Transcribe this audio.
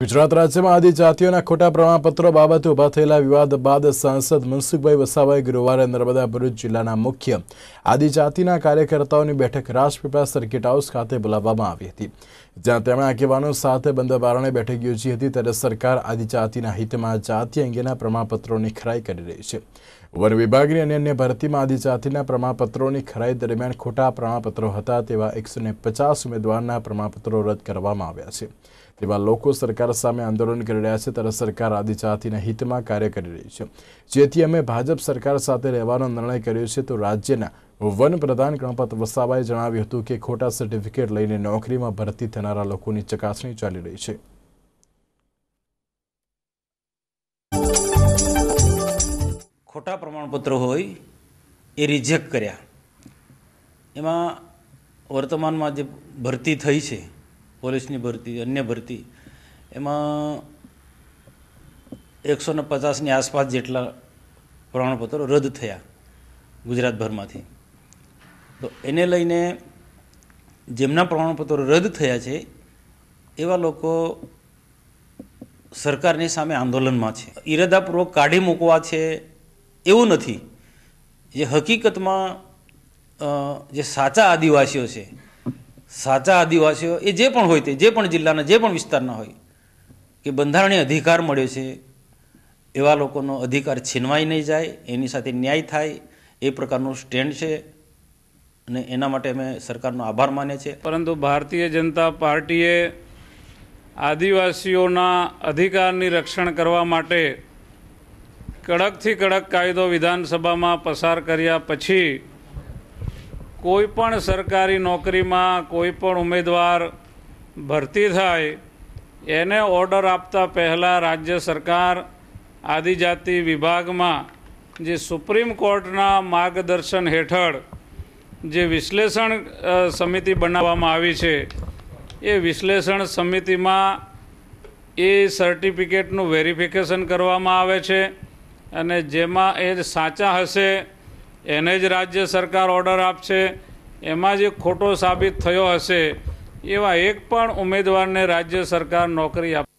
ગુજરાત રાજ્યમાં આદિજાતિઓના ખોટા પ્રમાણપત્રો બાબતે ઉભા થયેલા વિવાદ બાદ સાંસદ મનસુખભાઈ વસાવાએ ગુરુવારે નર્મદા ભરૂચ જિલ્લાના મુખ્ય આદિજાતિના કાર્યકર્તાઓની બેઠક રાજપીપળા સર્કિટ હાઉસ ખાતે બોલાવવામાં આવી હતી જ્યાં તેમણે આગેવાનો સાથે બંધાબારણે બેઠક યોજી હતી ત્યારે સરકાર આદિજાતિના હિતમાં જાતિ અંગેના પ્રમાણપત્રોની ખરાઈ કરી રહી છે વન વિભાગની અને અન્ય ભરતીમાં આદિજાતિના પ્રમાણપત્રોની ખરાઈ દરમિયાન ખોટા પ્રમાણપત્રો હતા તેવા એકસો ઉમેદવારના પ્રમાણપત્રો રદ કરવામાં આવ્યા છે તેમાં લોકો સરકાર સામે આંદોલન કરી રહ્યા છે ત્યારે સરકાર આદિજાતિના હિતમાં કાર્ય કરી રહી છે જેથી અમે ભાજપ સરકાર સાથે રહેવાનો નિર્ણય કર્યો છે તો રાજ્યના વન પ્રધાન ગણપત વસાવાએ જણાવ્યું હતું કે ખોટા સર્ટિફિકેટ લઈને નોકરીમાં ભરતી થનારા લોકોની ચકાસણી ચાલી રહી છે ખોટા પ્રમાણપત્રો હોય એ રિજેક્ટ કર્યા એમાં વર્તમાનમાં જે ભરતી થઈ છે પોલીસની ભરતી અન્ય ભરતી એમાં એકસો ને પચાસની આસપાસ જેટલા પ્રમાણપત્રો રદ થયા ગુજરાતભરમાંથી તો એને લઈને જેમના પ્રમાણપત્રો રદ થયા છે એવા લોકો સરકારની સામે આંદોલનમાં છે ઈરાદાપૂર્વક કાઢી મૂકવા છે એવું નથી જે હકીકતમાં જે સાચા આદિવાસીઓ છે સાચા આદિવાસીઓ એ જે પણ હોય તે જે પણ જિલ્લાના જે પણ વિસ્તારના હોય કે બંધારણીય અધિકાર મળ્યો છે એવા લોકોનો અધિકાર છીનવાઈ નહીં જાય એની સાથે ન્યાય થાય એ પ્રકારનું સ્ટેન્ડ છે અને એના માટે અમે સરકારનો આભાર માને છે પરંતુ ભારતીય જનતા પાર્ટીએ આદિવાસીઓના અધિકારની રક્ષણ કરવા માટે કડકથી કડક કાયદો વિધાનસભામાં પસાર કર્યા પછી કોઈપણ સરકારી નોકરીમાં કોઈ પણ ઉમેદવાર ભરતી થાય એને ઓર્ડર આપતા પહેલાં રાજ્ય સરકાર આદિજાતિ વિભાગમાં જે સુપ્રીમ કોર્ટના માર્ગદર્શન હેઠળ જે વિશ્લેષણ સમિતિ બનાવવામાં આવી છે એ વિશ્લેષણ સમિતિમાં એ સર્ટિફિકેટનું વેરિફિકેશન કરવામાં આવે છે અને જેમાં એ સાચા હશે એને જ રાજ્ય સરકાર ઓર્ડર આપશે એમાં જે ખોટો સાબિત થયો હશે એવા એક પણ ઉમેદવારને રાજ્ય સરકાર નોકરી આપ